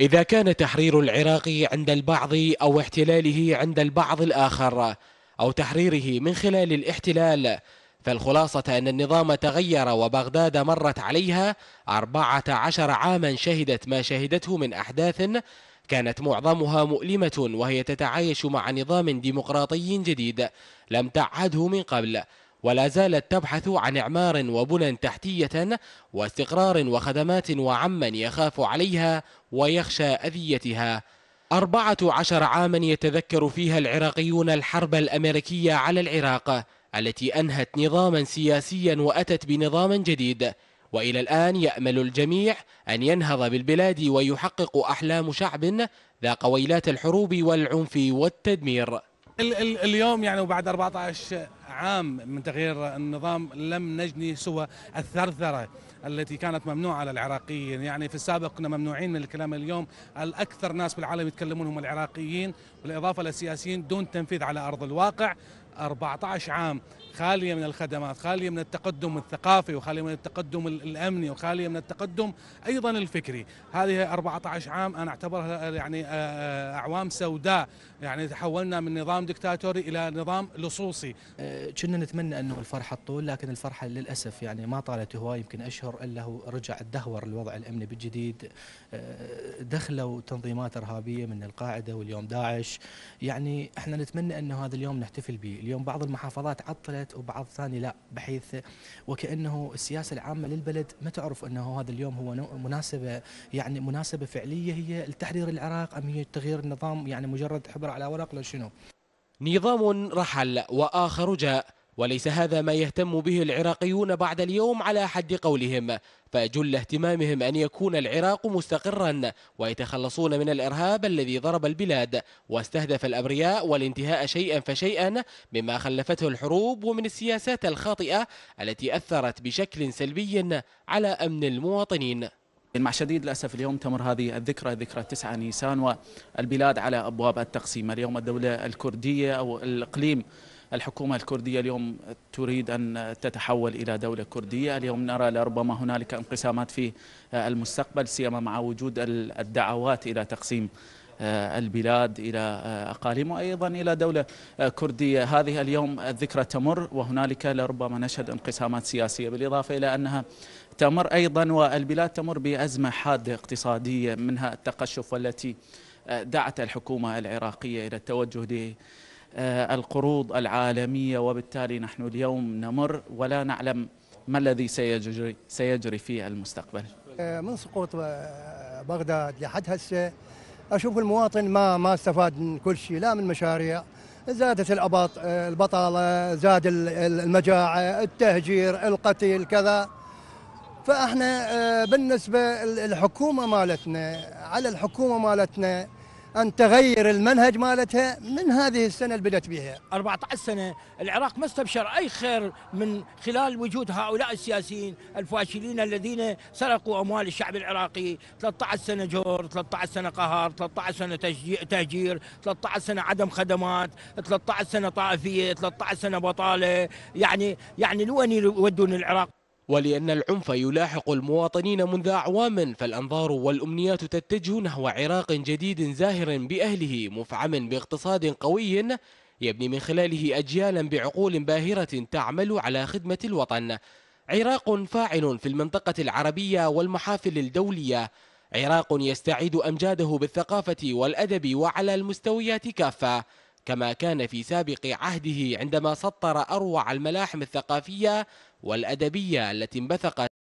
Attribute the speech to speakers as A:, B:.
A: إذا كان تحرير العراق عند البعض أو احتلاله عند البعض الآخر أو تحريره من خلال الاحتلال فالخلاصة أن النظام تغير وبغداد مرت عليها 14 عاما شهدت ما شهدته من أحداث كانت معظمها مؤلمة وهي تتعايش مع نظام ديمقراطي جديد لم تعهده من قبل ولا زالت تبحث عن إعمار وبنى تحتية واستقرار وخدمات وعمن يخاف عليها ويخشى أذيتها أربعة عشر عاما يتذكر فيها العراقيون الحرب الأمريكية على العراق التي أنهت نظاما سياسيا وأتت بنظام جديد وإلى الآن يأمل الجميع أن ينهض بالبلاد ويحقق أحلام شعب ذاق ويلات الحروب والعنف والتدمير
B: اليوم يعني وبعد 14 عام من تغيير النظام لم نجني سوى الثرثرة التي كانت ممنوعة على العراقيين يعني في السابق كنا ممنوعين من الكلام اليوم الأكثر ناس بالعالم يتكلمون هم العراقيين بالإضافة للسياسيين دون تنفيذ على أرض الواقع 14 عام خالية من الخدمات خالية من التقدم الثقافي وخالية من التقدم الأمني وخالية من التقدم أيضا الفكري هذه 14 عام أنا أعتبرها يعني أعوام سوداء يعني تحولنا من نظام دكتاتوري إلى نظام لصوصي
C: كنا نتمنى انه الفرحه تطول لكن الفرحه للاسف يعني ما طالت هواي يمكن اشهر الا هو رجع تدهور الوضع الامني بالجديد آه، دخلوا تنظيمات ارهابيه من القاعده واليوم داعش يعني احنا نتمنى انه هذا اليوم نحتفل به، اليوم بعض المحافظات عطلت وبعض ثاني لا بحيث وكانه السياسه العامه للبلد ما تعرف انه هذا اليوم هو مناسبه يعني مناسبه فعليه هي لتحرير العراق ام هي تغيير النظام يعني مجرد حبر على ورق لو شنو؟
A: نظام رحل وآخر جاء وليس هذا ما يهتم به العراقيون بعد اليوم على حد قولهم فجل اهتمامهم أن يكون العراق مستقرا ويتخلصون من الإرهاب الذي ضرب البلاد واستهدف الأبرياء والانتهاء شيئا فشيئا مما خلفته الحروب ومن السياسات الخاطئة التي أثرت
D: بشكل سلبي على أمن المواطنين مع شديد الأسف اليوم تمر هذه الذكرى ذكرى 9 نيسان والبلاد على أبواب التقسيم اليوم الدولة الكردية أو الإقليم الحكومة الكردية اليوم تريد أن تتحول إلى دولة كردية اليوم نرى لربما هنالك انقسامات في المستقبل سيما مع وجود الدعوات إلى تقسيم آه، البلاد إلى آه، أقاليم وأيضا إلى دولة آه، كردية هذه اليوم الذكرى تمر وهنالك لربما نشهد انقسامات سياسية بالإضافة إلى أنها تمر أيضا والبلاد تمر بأزمة حادة اقتصادية منها التقشف والتي دعت الحكومة العراقية إلى التوجه للقروض العالمية وبالتالي نحن اليوم نمر ولا نعلم ما الذي سيجري, سيجري في المستقبل
E: من سقوط بغداد لحد هسه اشوف المواطن ما ما استفاد من كل شيء لا من مشاريع زادت الاباط البطاله زاد المجاعه التهجير القتل كذا فاحنا آه، بالنسبه للحكومه مالتنا على الحكومه مالتنا ان تغير المنهج مالتها من هذه السنه اللي بدات بها
A: 14 سنه العراق ما استبشر اي خير من خلال وجود هؤلاء السياسيين الفاشلين الذين سرقوا اموال الشعب العراقي 13 سنه جور 13 سنه قهر 13 سنه تهجير 13 سنه عدم خدمات 13 سنه طائفيه 13 سنه بطاله يعني يعني لو ان يودون العراق ولأن العنف يلاحق المواطنين منذ أعوام فالأنظار والأمنيات تتجه نحو عراق جديد زاهر بأهله مفعم باقتصاد قوي يبني من خلاله أجيالا بعقول باهرة تعمل على خدمة الوطن عراق فاعل في المنطقة العربية والمحافل الدولية عراق يستعيد أمجاده بالثقافة والأدب وعلى المستويات كافة كما كان في
D: سابق عهده عندما سطر أروع الملاحم الثقافية والأدبية التي انبثقت